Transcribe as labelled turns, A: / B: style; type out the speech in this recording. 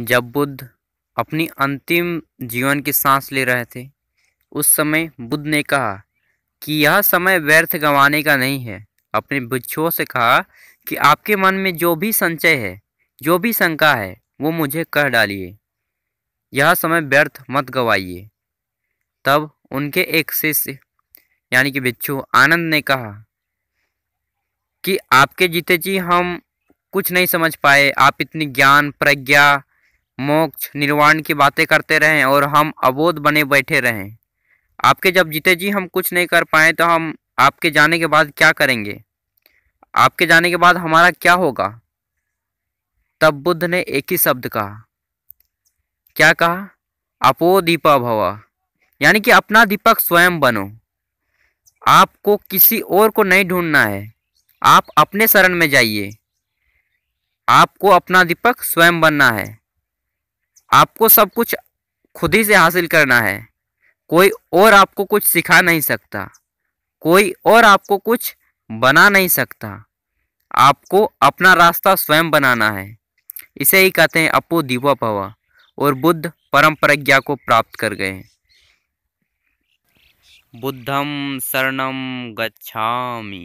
A: जब बुद्ध अपनी अंतिम जीवन की सांस ले रहे थे उस समय बुद्ध ने कहा कि यह समय व्यर्थ गंवाने का नहीं है अपने भिक्षुओं से कहा कि आपके मन में जो भी संचय है जो भी शंका है वो मुझे कह डालिए यह समय व्यर्थ मत गवाइए तब उनके एक शिष्य यानी कि भिक्षु आनंद ने कहा कि आपके जीते जी हम कुछ नहीं समझ पाए आप इतनी ज्ञान प्रज्ञा मोक्ष निर्वाण की बातें करते रहें और हम अबोध बने बैठे रहें आपके जब जीते जी हम कुछ नहीं कर पाए तो हम आपके जाने के बाद क्या करेंगे आपके जाने के बाद हमारा क्या होगा तब बुद्ध ने एक ही शब्द कहा क्या कहा अपो दीपा भवा यानी कि अपना दीपक स्वयं बनो आपको किसी और को नहीं ढूंढना है आप अपने शरण में जाइए आपको अपना दीपक स्वयं बनना है आपको सब कुछ खुद ही से हासिल करना है कोई और आपको कुछ सिखा नहीं सकता कोई और आपको कुछ बना नहीं सकता आपको अपना रास्ता स्वयं बनाना है इसे ही कहते हैं अपो दीपा पवा और बुद्ध परम प्रज्ञा को प्राप्त कर गए बुद्धम शरणम गच्छामी